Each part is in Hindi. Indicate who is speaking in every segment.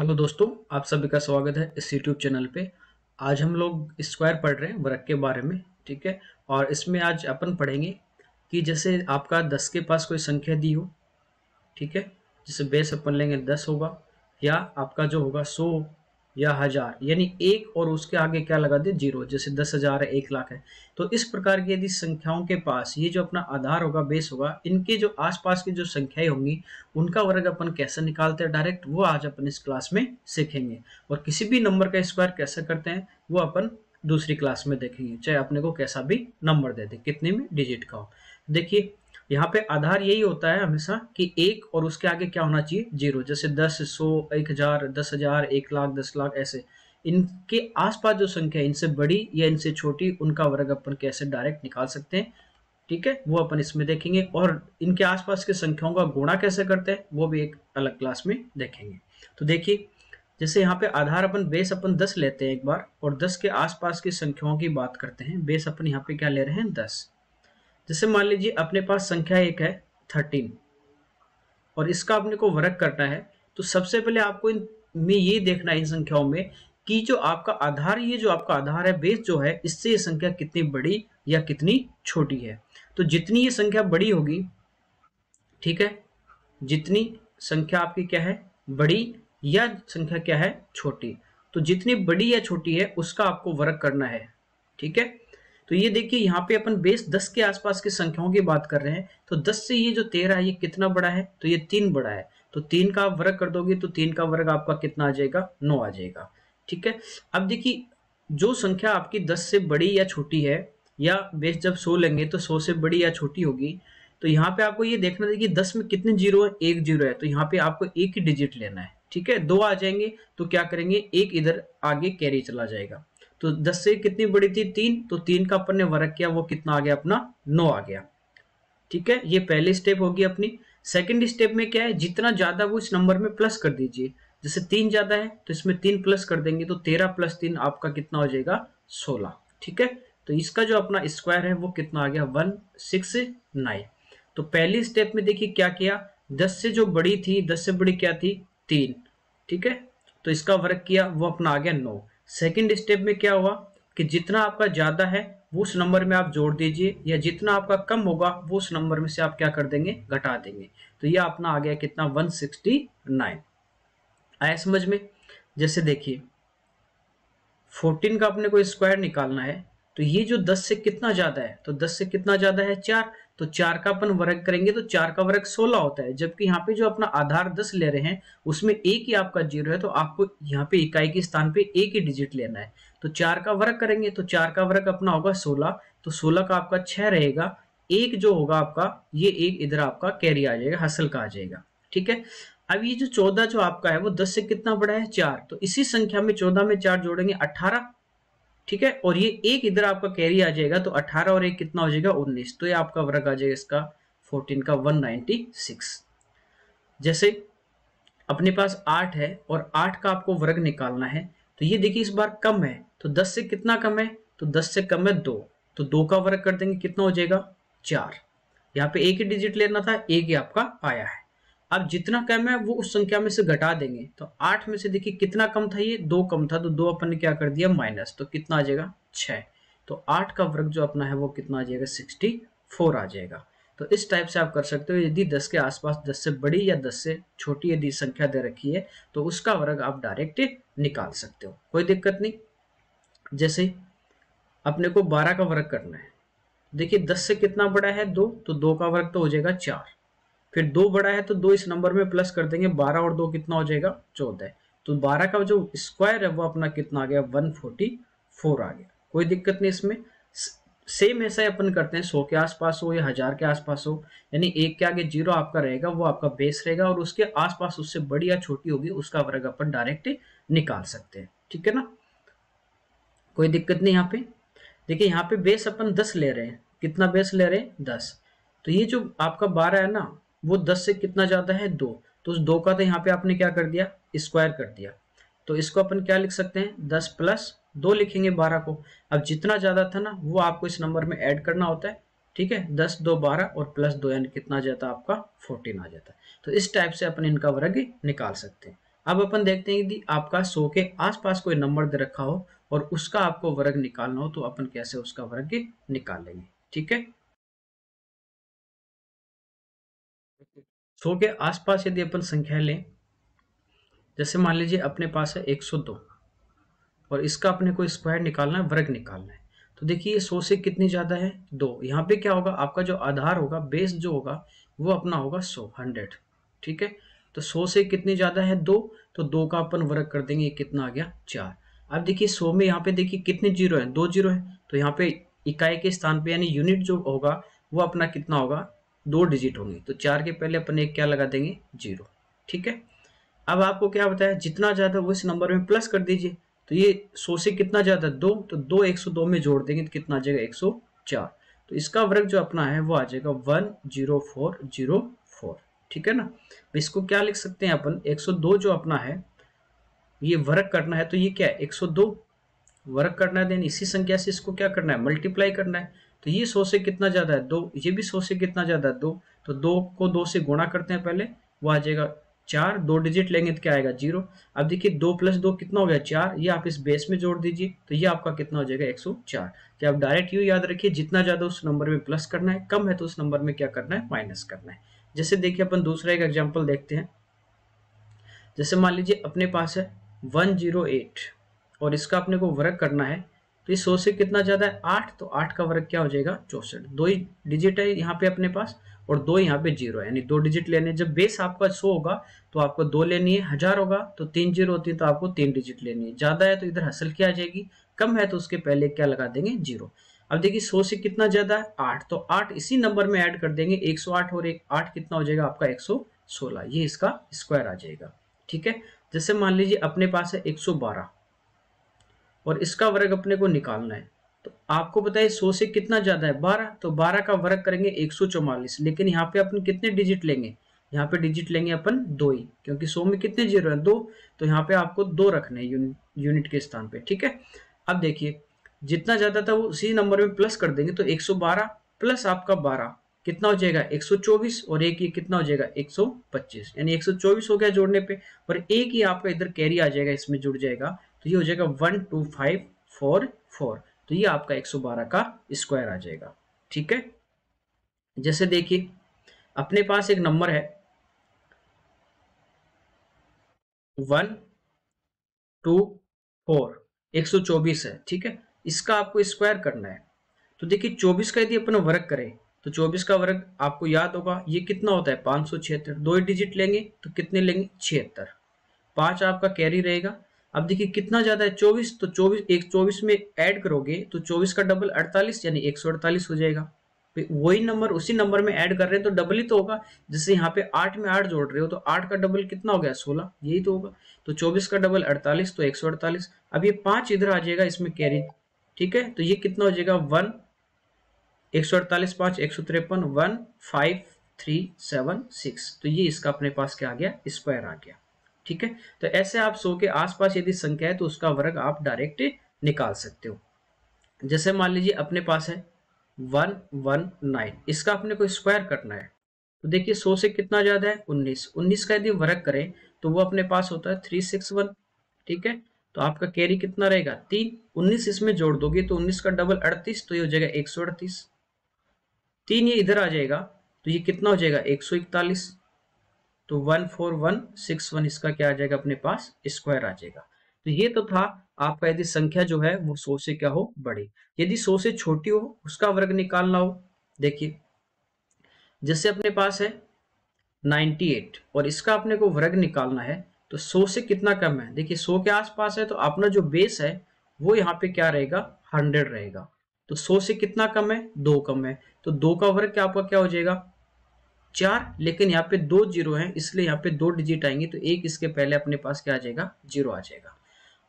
Speaker 1: हेलो दोस्तों आप सभी का स्वागत है इस यूट्यूब चैनल पे आज हम लोग स्क्वायर पढ़ रहे हैं वर्ग के बारे में ठीक है और इसमें आज अपन पढ़ेंगे कि जैसे आपका दस के पास कोई संख्या दी हो ठीक है जैसे बेस अपन लेंगे दस होगा या आपका जो होगा सौ या हजार यानी एक और उसके आगे क्या लगा दे जीरो जैसे दस हजार है एक लाख है तो इस प्रकार की यदि संख्याओं के पास ये जो अपना आधार होगा बेस होगा इनके जो आसपास की जो संख्याएं होंगी उनका वर्ग अपन कैसे निकालते हैं डायरेक्ट वो आज अपन इस क्लास में सीखेंगे और किसी भी नंबर का स्क्वायर कैसे करते हैं वो अपन दूसरी क्लास में देखेंगे चाहे अपने को कैसा भी नंबर दे दे कितने में डिजिट का हो देखिए यहाँ पे आधार यही होता है हमेशा कि एक और उसके आगे क्या होना चाहिए जीरो जैसे दस सौ एक हजार दस हजार एक लाख दस लाख ऐसे इनके आसपास जो संख्या है इनसे बड़ी या इनसे छोटी उनका वर्ग अपन कैसे डायरेक्ट निकाल सकते हैं ठीक है वो अपन इसमें देखेंगे और इनके आसपास की संख्याओं का गुणा कैसे करते हैं वो भी एक अलग क्लास में देखेंगे तो देखिए जैसे यहाँ पे आधार अपन बेस अपन दस लेते हैं एक बार और दस के आसपास की संख्याओं की बात करते हैं बेस अपन यहाँ पे क्या ले रहे हैं दस जैसे मान लीजिए अपने पास संख्या एक है थर्टीन और इसका अपने को वर्क करना है तो सबसे पहले आपको इन में ये देखना है इन संख्याओं में कि जो आपका आधार ये जो आपका आधार है बेस जो है इससे ये संख्या कितनी बड़ी या कितनी छोटी है तो जितनी ये संख्या बड़ी होगी ठीक है जितनी संख्या आपकी क्या है बड़ी या संख्या क्या है छोटी तो जितनी बड़ी या छोटी है उसका आपको वर्क करना है ठीक है तो ये देखिए यहाँ पे अपन बेस 10 के आसपास की संख्याओं की बात कर रहे हैं तो 10 से ये जो 13 है ये कितना बड़ा है तो ये तीन बड़ा है तो तीन का आप वर्ग कर दोगे तो तीन का वर्ग आपका कितना आ जाएगा नौ आ जाएगा ठीक है अब देखिए जो संख्या आपकी दस से बड़ी या छोटी है या बेस जब सो लेंगे तो सौ से बड़ी या छोटी होगी तो यहाँ पे आपको ये देखना था कि दस में कितने जीरो है एक जीरो है तो यहाँ पे आपको एक ही डिजिट लेना है ठीक है दो आ जाएंगे तो क्या करेंगे एक इधर आगे कैरी चला जाएगा तो दस से कितनी बड़ी थी तीन तो तीन का अपन ने वर्क किया वो कितना आ गया अपना नौ आ गया ठीक है ये पहली स्टेप होगी अपनी सेकेंड स्टेप में क्या है जितना ज्यादा वो इस नंबर में प्लस कर दीजिए जैसे तीन ज्यादा है तो इसमें तीन प्लस कर देंगे तो तेरह प्लस तीन आपका कितना हो जाएगा सोलह ठीक है तो इसका जो अपना स्क्वायर है वो कितना आ गया वन सिक्स नाइन तो पहली स्टेप में देखिए क्या किया दस से जो बड़ी थी दस से बड़ी क्या थी तीन ठीक है तो इसका वर्क किया वो अपना आ गया नौ सेकेंड स्टेप में क्या हुआ कि जितना आपका ज़्यादा है वो उस नंबर में आप जोड़ दीजिए या जितना आपका कम होगा वो उस नंबर में से आप क्या कर देंगे घटा देंगे तो ये अपना आ गया कितना 169 आया समझ में जैसे देखिए 14 का अपने को स्क्वायर निकालना है तो ये जो 10 से कितना ज्यादा है तो 10 से कितना ज्यादा है चार तो चार का अपन वर्ग करेंगे तो चार का वर्ग 16 होता है जबकि यहाँ पे जो अपना आधार 10 ले रहे हैं उसमें एक ही आपका जीरो है तो आपको यहाँ पे इकाई के स्थान पे एक ही डिजिट लेना है तो चार का वर्ग करेंगे तो चार का वर्ग अपना होगा सोलह तो सोलह का आपका छह रहेगा एक जो होगा आपका ये एक इधर आपका कैरी आ जाएगा हसल का आ जाएगा ठीक है अब ये जो चौदह जो आपका है वो दस से कितना बड़ा है चार तो इसी संख्या में चौदह में चार जोड़ेंगे अठारह ठीक है और ये एक इधर आपका कैरी आ जाएगा तो 18 और एक कितना हो जाएगा 19 तो ये आपका वर्ग आ जाएगा इसका 14 का 196 जैसे अपने पास 8 है और 8 का आपको वर्ग निकालना है तो ये देखिए इस बार कम है तो 10 से कितना कम है तो 10 से कम है दो तो दो का वर्ग कर देंगे कितना हो जाएगा चार यहाँ पे एक ही डिजिट लेना था एक ही आपका आया है अब जितना कम है वो उस संख्या में से घटा देंगे तो आठ में से देखिए कितना कम था ये दो कम था तो दो अपन ने क्या कर दिया माइनस तो कितना आ जाएगा छः तो आठ का वर्ग जो अपना है वो कितना आ जाएगा सिक्सटी फोर आ जाएगा तो इस टाइप से आप कर सकते हो यदि दस के आसपास दस से बड़ी या दस से छोटी यदि संख्या दे रखी है तो उसका वर्ग आप डायरेक्ट निकाल सकते हो कोई दिक्कत नहीं जैसे अपने को बारह का वर्ग करना है देखिए दस से कितना बड़ा है दो तो दो का वर्ग तो हो जाएगा चार फिर दो बड़ा है तो दो इस नंबर में प्लस कर देंगे बारह और दो कितना हो जाएगा चौदह तो बारह का जो स्क्वायर है वो अपना कितना आ गया वन फोर्टी फोर आ गया कोई दिक्कत नहीं इसमें सेम ऐसा ही अपन करते हैं सौ के आसपास हो या हजार के आसपास हो यानी एक के आगे जीरो आपका रहेगा वो आपका बेस रहेगा और उसके आसपास उससे बड़ी या छोटी होगी उसका वर्ग अपन डायरेक्ट निकाल सकते हैं ठीक है ना कोई दिक्कत नहीं यहाँ पे देखिए यहाँ पे बेस अपन दस ले रहे हैं कितना बेस ले रहे हैं दस तो ये जो आपका बारह है ना वो दस से कितना ज़्यादा है दो तो उस दो का तो यहाँ पे आपने क्या कर दिया स्क्वायर कर दिया तो इसको अपन क्या लिख सकते हैं दस प्लस दो लिखेंगे बारह को अब जितना ज़्यादा था ना वो आपको इस नंबर में ऐड करना होता है ठीक है दस दो बारह और प्लस दो यानी कितना जाता आपका फोर्टीन आ जाता है तो इस टाइप से अपन इनका वर्ग निकाल सकते हैं अब अपन देखते हैं यदि आपका सो के आसपास कोई नंबर दे रखा हो और उसका आपको वर्ग निकालना हो तो अपन कैसे उसका वर्ग निकाल लेंगे ठीक है सौ तो के आसपास यदि अपन संख्या लें जैसे मान लीजिए अपने पास है 102 और इसका अपने को स्क्वायर निकालना है वर्ग निकालना है तो देखिए ये सौ से कितनी ज़्यादा है दो यहाँ पे क्या होगा आपका जो आधार होगा बेस जो होगा वो अपना होगा सौ हंड्रेड ठीक है तो सौ से कितनी ज़्यादा है दो तो दो का अपन वर्ग कर देंगे कितना आ गया चार अब देखिए सौ में यहाँ पे देखिए कितने जीरो हैं दो जीरो है तो यहाँ पे इकाई के स्थान पर यानी यूनिट जो होगा वो अपना कितना होगा दो डिजिट होंगी तो चार के पहले अपन एक क्या लगा देंगे जीरो ठीक है अब आपको क्या बताया जितना ज़्यादा वो इस नंबर में प्लस कर दीजिए तो ये सौ से कितना ज़्यादा दो तो दो एक सौ दो में जोड़ देंगे तो कितना आ जाएगा एक सौ चार तो इसका वर्ग जो अपना है वो आ जाएगा one zero four zero four ठीक है ना इसको क्या लिख सकते हैं अपन एक सौ दो जो अपना है ये वर्ग करना है तो ये क्या है एक सौ दो वर्ग करना है देन इसी संख्या से इसको क्या करना है मल्टीप्लाई करना है तो ये सौ से कितना ज़्यादा है दो ये भी सौ से कितना ज़्यादा है दो तो दो को दो से गुणा करते हैं पहले वो आ जाएगा चार दो डिजिट लेंगे तो क्या आएगा जीरो अब देखिए दो प्लस दो कितना हो गया चार ये आप इस बेस में जोड़ दीजिए तो ये आपका कितना हो जाएगा एक सौ चार तो आप डायरेक्ट यू याद रखिए जितना ज़्यादा उस नंबर में प्लस करना है कम है तो उस नंबर में क्या करना है माइनस करना है जैसे देखिए अपन दूसरा एक एग्जाम्पल देखते हैं जैसे मान लीजिए अपने पास है वन जीरो एट और इसका अपने को वर्क करना है तो ये सौ से कितना ज़्यादा है आठ तो आठ का वर्ग क्या हो जाएगा चौसठ दो ही डिजिट है यहाँ पे अपने पास और दो यहाँ पे जीरो है यानी दो डिजिट लेने जब बेस आपका सौ होगा तो आपको दो लेनी है हजार होगा तो तीन जीरो होती है तो आपको तीन डिजिट लेनी है ज़्यादा है तो इधर हसल की आ जाएगी कम है तो उसके पहले क्या लगा देंगे जीरो अब देखिए सौ से कितना ज़्यादा है आठ तो आठ इसी नंबर में ऐड कर देंगे एक सौ आठ और एक आठ कितना हो जाएगा आपका एक सौ सोलह ये इसका स्क्वायर आ जाएगा ठीक है जैसे मान लीजिए अपने पास है एक सौ बारह और इसका वर्ग अपने को निकालना है तो आपको बताइए है सौ से कितना ज्यादा है बारह तो बारह का वर्ग करेंगे एक सौ चौवालीस लेकिन यहाँ पे अपन कितने डिजिट लेंगे यहाँ पे डिजिट लेंगे अपन दो ही क्योंकि सौ में कितने जीरो है दो तो यहाँ पे आपको दो रखना है यूनि, यूनिट के स्थान पे ठीक है अब देखिए जितना ज्यादा था वो उसी नंबर में प्लस कर देंगे तो बारह प्लस आपका बारह कितना हो जाएगा चौबीस और एक ये कितना हो जाएगा पच्चीस यानी चौबीस हो गया जोड़ने पर और एक ही आपका इधर कैरी आ जाएगा इसमें जुड़ जाएगा तो ये हो जाएगा one two five four four तो ये आपका एक सौ बारह का स्क्वायर आ जाएगा ठीक है जैसे देखिए अपने पास एक नंबर है वन टू फोर एक सौ चौबीस है ठीक है इसका आपको स्क्वायर करना है तो देखिए चौबीस का यदि अपना वर्ग करें तो चौबीस का वर्ग आपको याद होगा ये कितना होता है पाँच सौ छिहत्तर दो डिजिट लेंगे तो कितने लेंगे छिहत्तर पांच आपका कैरी रहेगा अब देखिए कितना ज्यादा है 24 तो 24 एक 24 में ऐड करोगे तो 24 का डबल 48 यानी 148 हो जाएगा तो वही नंबर उसी नंबर में ऐड कर रहे हैं तो डबल ही तो होगा जैसे यहाँ पे आठ में आठ जोड़ रहे हो तो आठ का डबल कितना हो गया सोलह यही तो होगा तो चौबीस का डबल अड़तालीस तो एक सौ अड़तालीस अब ये पांच इधर आ जाएगा इसमें कैरी ठीक है तो ये कितना हो जाएगा वन एक सौ अड़तालीस पांच एक सौ तिरपन one five three seven six तो ये इसका अपने पास क्या आ गया स्क्वायर आ गया ठीक है तो ऐसे आप सौ के आसपास यदि संख्या है तो उसका वर्ग आप डायरेक्ट निकाल सकते हो जैसे मान लीजिए अपने पास है वन वन नाइन इसका अपने को स्क्वायर करना है तो देखिए सौ से कितना ज्यादा है उन्नीस उन्नीस का यदि वर्ग करें तो वो अपने पास होता है थ्री सिक्स वन ठीक है तो आपका कैरी कितना रहेगा तीन उन्नीस इसमें जोड़ दोगे तो उन्नीस का डबल अड़तीस तो ये हो जाएगा एक सौ अड़तीस तीन ये इधर आ जाएगा तो ये कितना हो जाएगा एक सौ इकतालीस तो one four one six one इसका क्या आ जाएगा अपने पास स्क्वायर आ जाएगा तो ये तो था आपका यदि संख्या जो है वो सौ से क्या हो बड़ी यदि सौ से छोटी हो उसका वर्ग निकालना हो देखिए जैसे अपने पास है 98 और इसका अपने को वर्ग निकालना है तो 100 से कितना कम है देखिए 100 के आसपास है तो अपना जो बेस है वो यहाँ पे क्या रहेगा 100 रहेगा तो 100 से कितना कम है दो कम है तो दो का वर्ग क्या आपका क्या हो जाएगा चार लेकिन यहाँ पे दो जीरो हैं इसलिए यहाँ पे दो डिजिट आएंगे तो एक इसके पहले अपने पास क्या आ जाएगा जीरो आ जाएगा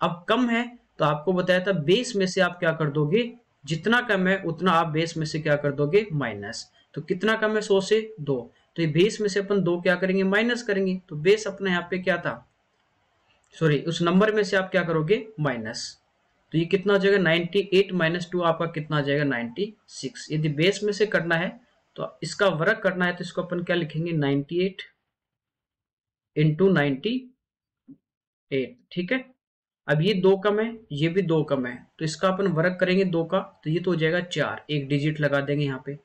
Speaker 1: अब कम है तो आपको बताया था बेस में से आप क्या कर दोगे जितना कम है उतना आप बेस में से क्या कर दोगे माइनस तो कितना कम है सौ से दो तो ये बेस में से अपन दो क्या करेंगे माइनस करेंगे तो बेस अपना यहाँ पे क्या था सॉरी उस नंबर में से आप क्या करोगे माइनस तो ये कितना हो जाएगा 98 एट माइनस टू आपका कितना आ जाएगा 96 यदि बेस में से करना है तो इसका वर्क करना है तो इसको अपन क्या लिखेंगे 98 एट इंटू ठीक है अब ये दो कम है ये भी दो कम है तो इसका अपन वर्क करेंगे दो का तो ये तो हो जाएगा चार एक डिजिट लगा देंगे यहाँ पे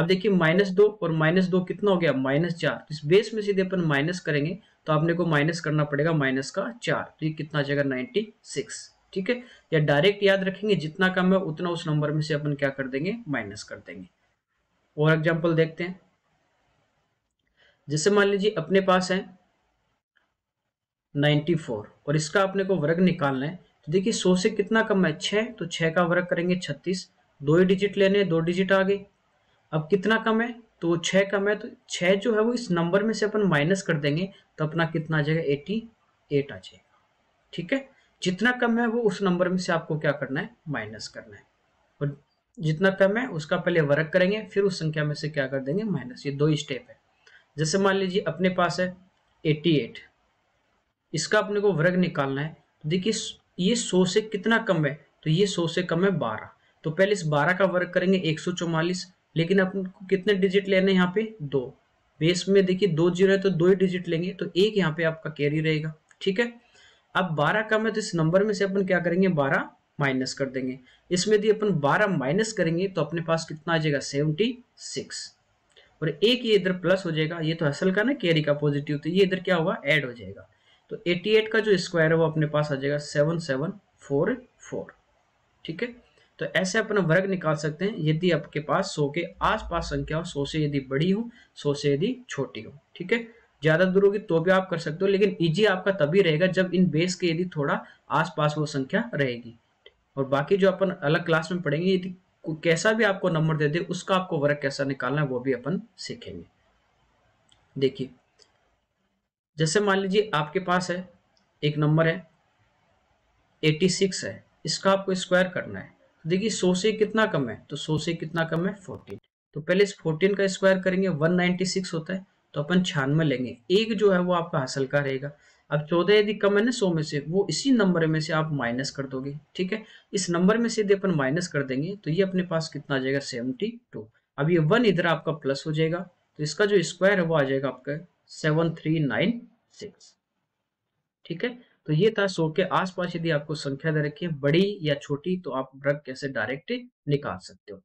Speaker 1: अब देखिए माइनस दो और माइनस दो कितना हो गया माइनस चार तो इस बेस में सीधे अपन माइनस करेंगे तो आपने को माइनस करना पड़ेगा माइनस का चार तो ये कितना आ जाएगा नाइनटी सिक्स ठीक है या डायरेक्ट याद रखेंगे जितना कम है उतना उस नंबर में से अपन क्या कर देंगे माइनस कर देंगे और एग्जाम्पल देखते हैं जैसे मान लीजिए अपने पास है 94 और इसका अपने को वर्ग निकालना है तो देखिए 100 से कितना कम है 6 तो 6 का वर्ग करेंगे 36 दो ही डिजिट लेने दो डिजिट आ गई अब कितना कम है तो छः कम है तो छः जो है वो इस नंबर में से अपन माइनस कर देंगे तो अपना कितना आ जाएगा एटी एट आ जाएगा ठीक है जितना कम है वो उस नंबर में से आपको क्या करना है माइनस करना है जितना कम है उसका पहले वर्ग करेंगे फिर उस संख्या में से क्या कर देंगे माइनस ये दो स्टेप है जैसे मान लीजिए अपने पास है 88 इसका अपने को वर्ग निकालना है तो देखिए ये 100 से कितना कम है तो ये 100 से कम है 12 तो पहले इस 12 का वर्ग करेंगे एक लेकिन अपन को कितने डिजिट लेने यहाँ पे दो बेस में देखिए दो जीरो है तो दो ही डिजिट लेंगे तो एक यहाँ पे आपका कैरी रहेगा ठीक है अब बारह कम है तो इस नंबर में से अपन क्या करेंगे बारह माइनस कर देंगे इसमें यदि अपन 12 माइनस करेंगे तो अपने पास कितना आ जाएगा 76 और एक ये इधर प्लस हो जाएगा ये तो असल का ना कैरी का पॉजिटिव तो ये इधर क्या होगा ऐड हो जाएगा तो 88 का जो स्क्वायर है वो अपने पास आ जाएगा 7744 ठीक है तो ऐसे अपन वर्ग निकाल सकते हैं यदि आपके पास सौ के आसपास संख्या हो सौ से यदि बड़ी हो सौ से यदि छोटी हो ठीक है ज़्यादा दूर होगी तो भी आप कर सकते हो लेकिन इजी आपका तभी रहेगा जब इन बेस के यदि थोड़ा आसपास वो संख्या रहेगी और बाकी जो अपन अलग क्लास में पढ़ेंगे यदि कैसा भी आपको नंबर दे दे उसका आपको वर्क कैसा निकालना है वो भी अपन सीखेंगे देखिए जैसे मान लीजिए आपके पास है एक नंबर है 86 है इसका आपको स्क्वायर करना है तो देखिए 100 से कितना कम है तो 100 से कितना कम है 14 तो पहले इस 14 का स्क्वायर करेंगे 196 होता है तो अपन छानवे लेंगे एक जो है वो आपका हासिल का रहेगा अब चौदह यदि कम है ना सौ में से वो इसी नंबर में से आप माइनस कर दोगे ठीक है इस नंबर में से यदि अपन माइनस कर देंगे तो ये अपने पास कितना आ जाएगा सेवनटी टू अब ये वन इधर आपका प्लस हो जाएगा तो इसका जो स्क्वायर है वो आ जाएगा आपका सेवन थ्री नाइन सिक्स ठीक है तो ये था सौ के आसपास यदि आपको संख्या दे रखी है बड़ी या छोटी तो आप ड्रग कैसे डायरेक्ट निकाल सकते हो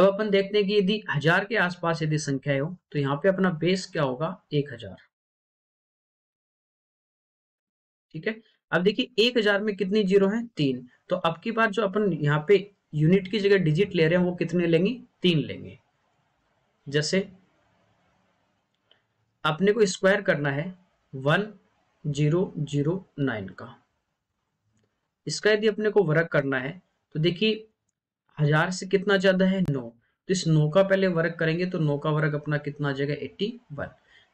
Speaker 1: अब अपन देखते हैं कि यदि हजार के आसपास यदि संख्या हो तो यहाँ पे अपना बेस क्या होगा एक हजार ठीक है अब देखिए एक हजार में कितनी जीरो है तीन तो अब की बार जो अपन यहाँ पे यूनिट की जगह डिजिट ले रहे हैं वो कितने लेंगे तीन लेंगे जैसे अपने को स्क्वायर करना है वन जीरो जीरो नाइन का इसका यदि अपने को वर्क करना है तो देखिए हजार से कितना ज्यादा है नौ तो इस नौ का पहले वर्क करेंगे तो नौ का वर्क अपना कितना आ जाएगा एट्टी वन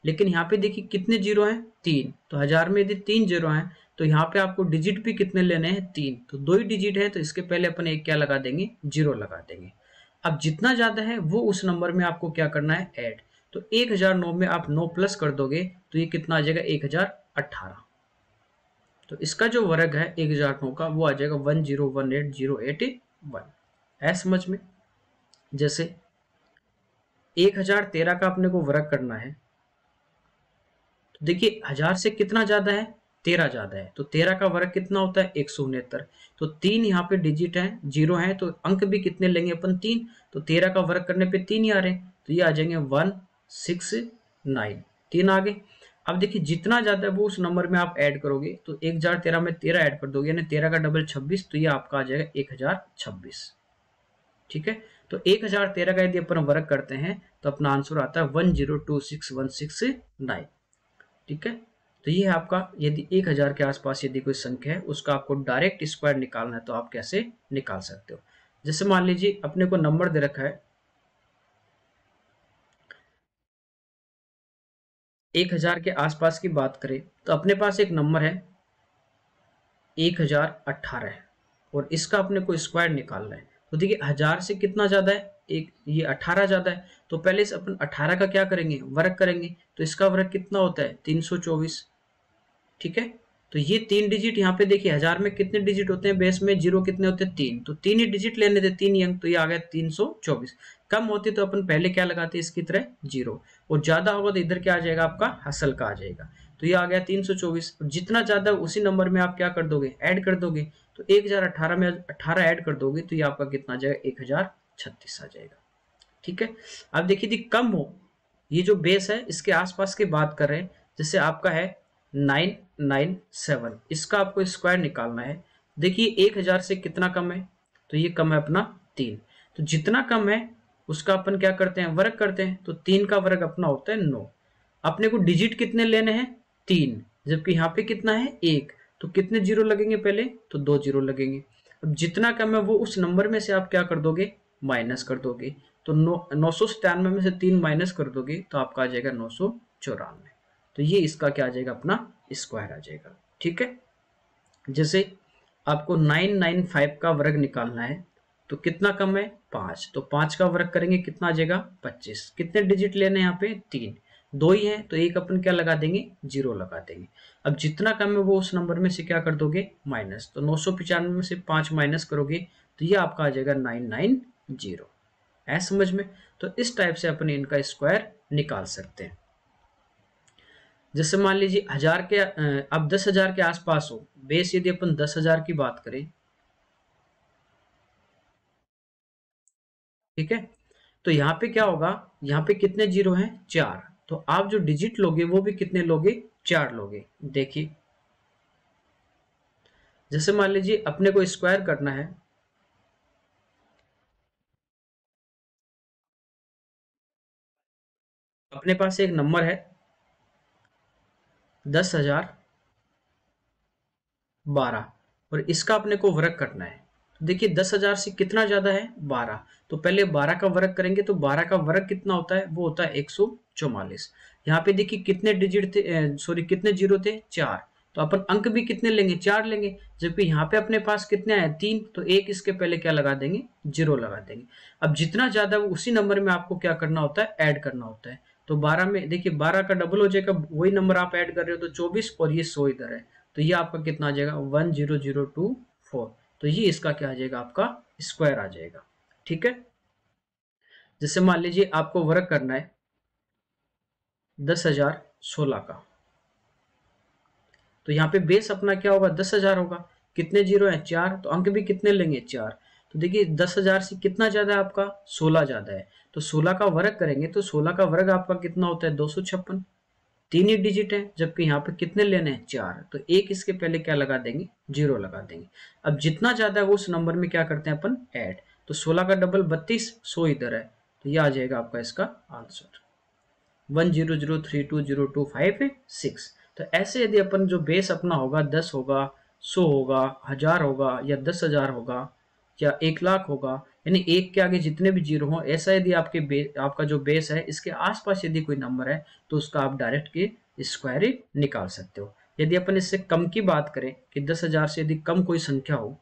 Speaker 1: लेकिन यहाँ पे देखिए कितने जीरो हैं तीन तो हजार में यदि तीन जीरो हैं तो यहाँ पे आपको डिजिट भी कितने लेने हैं तीन तो दो ही डिजिट है तो इसके पहले अपन एक क्या लगा देंगे जीरो लगा देंगे अब जितना ज्यादा है वो उस नंबर में आपको क्या करना है एड तो एक हजार नौ में आप नौ प्लस कर दोगे तो ये कितना आ जाएगा एक हजार तो इसका जो वर्ग है एक हजार नौ का वो आ जाएगा one zero one eight zero eight one है समझ में जैसे एक हजार तेरह का अपने को वर्ग करना है तो देखिए हजार से कितना ज्यादा है तेरह ज्यादा है तो तेरह का वर्ग कितना होता है एक सौ उनहत्तर तो तीन यहाँ पे डिजिट है जीरो है तो अंक भी कितने लेंगे अपन तीन तो तेरह का वर्ग करने पे तीन ही आ रहे हैं तो ये आ जाएंगे वन सिक्स नाइन तीन आ गए अब देखिए जितना ज्यादा है वो उस नंबर में आप ऐड करोगे तो एक हजार तेरह में तेरह ऐड कर दोगे यानी तेरह का डबल छब्बीस तो ये आपका आ जाएगा एक हजार छब्बीस ठीक है तो एक हजार तेरह का यदि अपन वर्ग करते हैं तो अपना आंसर आता है one zero two six one six nine ठीक है तो ये आपका यदि एक हज़ार के आसपास यदि कोई संख्या है उसका आपको डायरेक्ट स्क्वायर निकालना है तो आप कैसे निकाल सकते हो जैसे मान लीजिए अपने को नंबर दे रखा है एक हजार के आसपास की बात करें तो अपने पास एक नंबर है एक हजार अठारह और इसका अपने को स्क्वायर निकालना है तो देखिए हजार से कितना ज़्यादा है एक ये अठारह ज्यादा है तो पहले इस अपन अठारह का क्या करेंगे वर्ग करेंगे तो इसका वर्ग कितना होता है तीन सौ चौबीस ठीक है तो ये तीन डिजिट यहाँ पे देखिए हजार में कितने डिजिट होते हैं बेस में जीरो कितने होते हैं तीन तो तीन ही डिजिट लेने थे तीन अंक तो ये आ गया तीन सौ चौबीस कम होती तो अपन पहले क्या लगाते हैं इसकी तरह जीरो और ज्यादा होगा तो इधर क्या आ जाएगा आपका हसल का आ जाएगा तो ये आ गया तीन सौ चौबीस जितना ज्यादा उसी नंबर में आप क्या कर दोगे ऐड कर दोगे तो एक हजार अठारह में अठारह ऐड कर दोगे तो ये आपका कितना आ जाएगा एक हजार छत्तीस आ जाएगा ठीक है अब देखिए जी कम हो ये जो बेस है इसके आसपास की बात कर रहे हैं जैसे आपका है नाइन नाइन सेवन इसका आपको स्क्वायर निकालना है देखिए एक हजार से कितना कम है तो ये कम है अपना तीन तो जितना कम है उसका अपन क्या करते हैं वर्ग करते हैं तो तीन का वर्ग अपना होता है नौ अपने को डिजिट कितने लेने हैं तीन जबकि यहाँ पे कितना है एक तो कितने जीरो लगेंगे पहले तो दो जीरो लगेंगे अब जितना कम है वो उस नंबर में से आप क्या कर दोगे माइनस कर दोगे तो नौ नौ सौ सतानवे में से तीन माइनस कर दोगे तो आपका आ जाएगा नौ सौ चौरानवे तो ये इसका क्या आ जाएगा अपना स्क्वायर आ जाएगा ठीक है जैसे आपको 995 का वर्ग निकालना है तो कितना कम है पाँच तो पाँच का वर्ग करेंगे कितना आ जाएगा पच्चीस कितने डिजिट लेने यहाँ पे तीन दो ही है तो एक अपन क्या लगा देंगे जीरो लगा देंगे अब जितना कम है वो उस नंबर में से क्या कर दोगे माइनस तो नौ में से पाँच माइनस करोगे तो ये आपका आ जाएगा नाइन नाइन जीरो है समझ में तो इस टाइप से अपने इनका स्क्वायर निकाल सकते हैं जैसे मान लीजिए हजार के अब दस हजार के आसपास हो बेस यदि अपन दस हजार की बात करें ठीक है तो यहां पे क्या होगा यहां पे कितने जीरो हैं चार तो आप जो डिजिट लोगे वो भी कितने लोगे चार लोगे देखिए जैसे मान लीजिए अपने को स्क्वायर करना है अपने पास एक नंबर है दस हजार बारह और इसका अपने को वर्क करना है तो देखिए दस हजार से कितना ज्यादा है बारह तो पहले बारह का वर्क करेंगे तो बारह का वर्क कितना होता है वो होता है एक सौ चौवालीस यहाँ पे देखिए कितने डिजिट थे सॉरी कितने जीरो थे चार तो अपन अंक भी कितने लेंगे चार लेंगे जबकि यहाँ पे अपने पास कितने आए तीन तो एक इसके पहले क्या लगा देंगे जीरो लगा देंगे अब जितना ज्यादा उसी नंबर में आपको क्या करना होता है एड करना होता है तो 12 में देखिए 12 का डबल हो जाएगा वही नंबर आप ऐड कर रहे हो तो 24 और ये 100 इधर है तो ये आपका कितना आ जाएगा 10024 तो ये इसका क्या आ जाएगा आपका स्क्वायर आ जाएगा ठीक है जैसे मान लीजिए आपको वर्क करना है दस हजार सोलह का तो यहाँ पे बेस अपना क्या होगा दस हजार होगा कितने जीरो है चार तो अंक भी कितने लेंगे चार तो देखिए दस हजार से कितना ज्यादा है आपका सोलह ज्यादा है तो 16 का वर्ग करेंगे तो 16 का वर्ग आपका कितना होता है दो तीन ही डिजिट है जबकि यहाँ पे कितने लेने हैं चार तो एक इसके पहले क्या लगा देंगे जीरो लगा देंगे अब जितना ज्यादा है वो उस नंबर में क्या करते हैं अपन ऐड तो 16 का डबल बत्तीस सो इधर है तो ये आ जाएगा आपका इसका answer one zero zero three two zero two five six तो ऐसे यदि अपन जो बेस अपना होगा दस होगा सो होगा हजार होगा या दस हजार होगा या एक लाख होगा यानी एक के आगे जितने भी जीरो हों ऐसा यदि आपके बे, आपका जो बेस है इसके आसपास यदि कोई नंबर है तो उसका आप डायरेक्ट के स्क्वायर निकाल सकते हो यदि अपन इससे कम की बात करें कि दस हजार से यदि कम कोई संख्या हो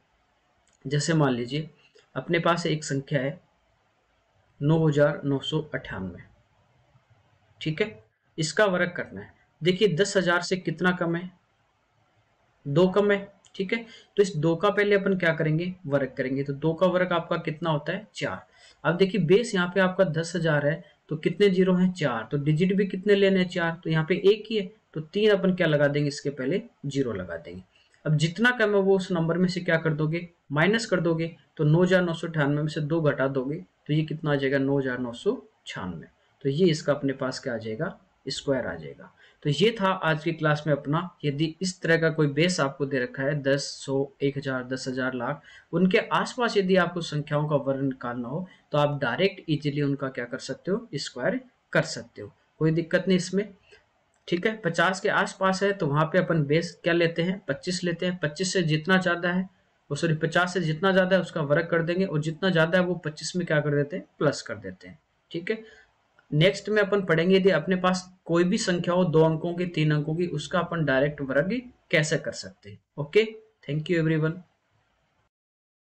Speaker 1: जैसे मान लीजिए अपने पास एक संख्या है नौ हजार नौ सौ ठीक है इसका वर्क करना है देखिए दस हजार से कितना कम है दो कम है ठीक है तो इस दो का पहले अपन क्या करेंगे वर्क करेंगे तो दो का वर्क आपका कितना होता है चार अब देखिए बेस यहाँ पे आपका दस हजार है तो कितने जीरो हैं चार तो डिजिट भी कितने लेने हैं चार तो यहाँ पे एक ही है तो तीन अपन क्या लगा देंगे इसके पहले जीरो लगा देंगे अब जितना कम है वो उस नंबर में से क्या कर दोगे माइनस कर दोगे तो नौ हजार नौ सौ अठानवे में से दो घटा दोगे तो ये कितना आ जाएगा नौ हजार नौ तो ये इसका अपने पास क्या आ जाएगा स्क्वायर आ जाएगा तो ये था आज की क्लास में अपना यदि इस तरह का कोई बेस आपको दे रखा है दस सौ एक हजार दस हजार लाख उनके आसपास यदि आपको संख्याओं का वर्ण निकालना हो तो आप डायरेक्ट इजीली उनका क्या कर सकते हो स्क्वायर कर सकते हो कोई दिक्कत नहीं इसमें ठीक है पचास के आसपास है तो वहां पे अपन बेस क्या लेते हैं पच्चीस लेते हैं पच्चीस से जितना ज्यादा है वो सॉरी पचास से जितना ज्यादा है उसका वर्ग कर देंगे और जितना ज्यादा है वो पच्चीस में क्या कर देते हैं प्लस कर देते हैं ठीक है नेक्स्ट में अपन पढ़ेंगे यदि अपने पास कोई भी संख्या हो दो अंकों की तीन अंकों की उसका अपन डायरेक्ट वर्ग कैसे कर सकते हैं ओके थैंक यू एवरीवन